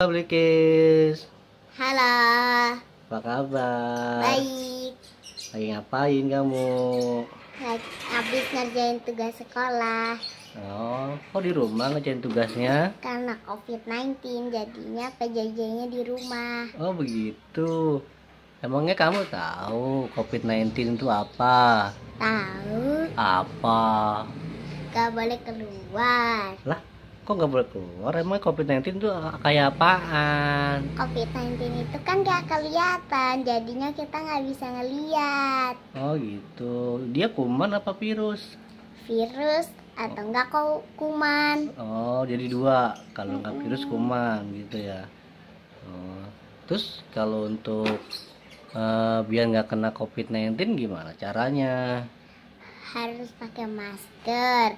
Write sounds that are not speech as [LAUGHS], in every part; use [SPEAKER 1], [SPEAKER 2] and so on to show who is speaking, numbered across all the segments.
[SPEAKER 1] Halo Blikis Halo Apa kabar? Baik Lagi ngapain kamu?
[SPEAKER 2] Lagi habis ngerjain tugas sekolah
[SPEAKER 1] Oh, kok di rumah ngerjain tugasnya?
[SPEAKER 2] Karena COVID-19 jadinya PJJ-nya di rumah
[SPEAKER 1] Oh begitu Emangnya kamu tahu COVID-19 itu apa?
[SPEAKER 2] Tahu
[SPEAKER 1] Apa?
[SPEAKER 2] Gak boleh keluar
[SPEAKER 1] Lah kok nggak boleh keluar emang COVID-19 itu eh, kayak apaan
[SPEAKER 2] COVID-19 itu kan gak kelihatan jadinya kita nggak bisa ngeliat
[SPEAKER 1] oh gitu dia kuman apa virus
[SPEAKER 2] virus atau enggak kok kuman
[SPEAKER 1] oh jadi dua kalau nggak virus kuman gitu ya oh. terus kalau untuk uh, biar nggak kena COVID-19 gimana caranya
[SPEAKER 2] harus pakai masker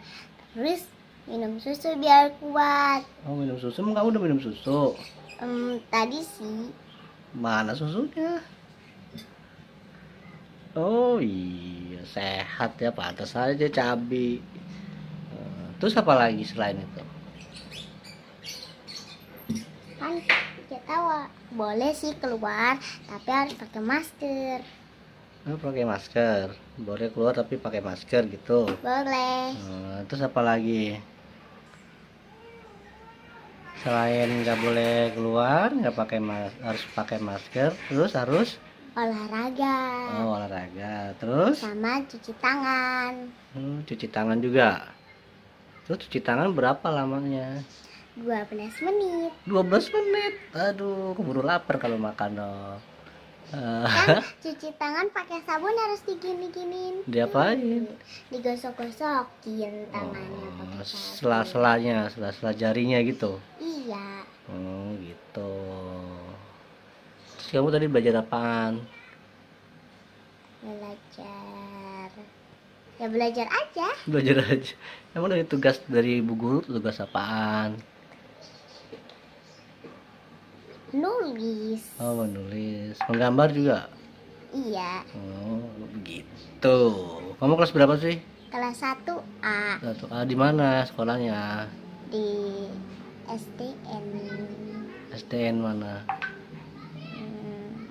[SPEAKER 2] terus minum susu biar kuat
[SPEAKER 1] oh minum susu emang kamu udah minum susu
[SPEAKER 2] um, tadi sih
[SPEAKER 1] mana susunya oh iya sehat ya pantas aja cabi eh, terus apa lagi selain itu
[SPEAKER 2] kan kita boleh sih keluar tapi harus pakai masker
[SPEAKER 1] Oh, pakai masker boleh keluar tapi pakai masker gitu
[SPEAKER 2] boleh
[SPEAKER 1] hmm, terus apa lagi selain nggak boleh keluar nggak pakai mas harus pakai masker terus harus
[SPEAKER 2] olahraga
[SPEAKER 1] oh olahraga terus
[SPEAKER 2] sama cuci tangan
[SPEAKER 1] hmm, cuci tangan juga terus cuci tangan berapa lamanya
[SPEAKER 2] 12 menit 12 menit
[SPEAKER 1] aduh keburu lapar kalau makan dong eh, kan
[SPEAKER 2] [LAUGHS] cuci tangan pakai sabun harus digini-ginin diapain digosok-gosokin tangannya
[SPEAKER 1] oh, sela-selanya sela-sela jarinya gitu iya, Iya. Hmm, gitu. kamu tadi belajar apaan?
[SPEAKER 2] Belajar. Ya belajar aja. Belajar aja.
[SPEAKER 1] Emang dari tugas dari ibu guru tugas apaan?
[SPEAKER 2] Nulis.
[SPEAKER 1] Oh, menulis. Menggambar juga? Iya. Oh, gitu. Kamu kelas berapa sih?
[SPEAKER 2] Kelas 1A.
[SPEAKER 1] 1A di mana sekolahnya?
[SPEAKER 2] Sdn.
[SPEAKER 1] Sdn mana
[SPEAKER 2] hmm,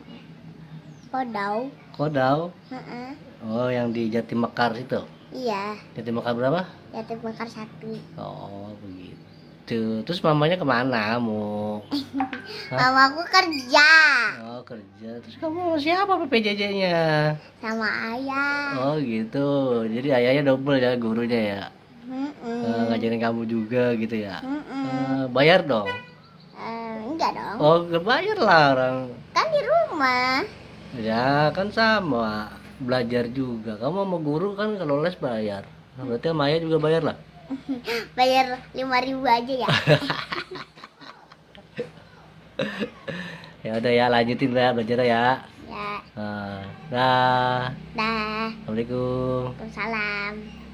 [SPEAKER 2] Kodau Kodau uh -uh.
[SPEAKER 1] oh yang di Jati Mekar situ iya Jati Mekar berapa
[SPEAKER 2] Jati Mekar satu
[SPEAKER 1] oh begitu terus mamanya kemana mau [LAUGHS]
[SPEAKER 2] mamaku kerja
[SPEAKER 1] oh kerja terus
[SPEAKER 2] kamu sama siapa pjj nya sama ayah
[SPEAKER 1] oh gitu jadi ayahnya double ya gurunya ya
[SPEAKER 2] mm -mm. Uh, ngajarin
[SPEAKER 1] kamu juga gitu ya mm
[SPEAKER 2] -mm. Uh, bayar dong mm, enggak dong oh
[SPEAKER 1] gak bayar lah orang
[SPEAKER 2] kan di rumah
[SPEAKER 1] ya kan sama belajar juga kamu sama guru kan kalau les bayar nah, berarti Maya juga bayar lah
[SPEAKER 2] [LAUGHS] bayar lima ribu aja ya [LAUGHS]
[SPEAKER 1] ya udah ya lanjutin ya belajar ya ya nah dah dah assalamualaikum
[SPEAKER 2] Waalaikumsalam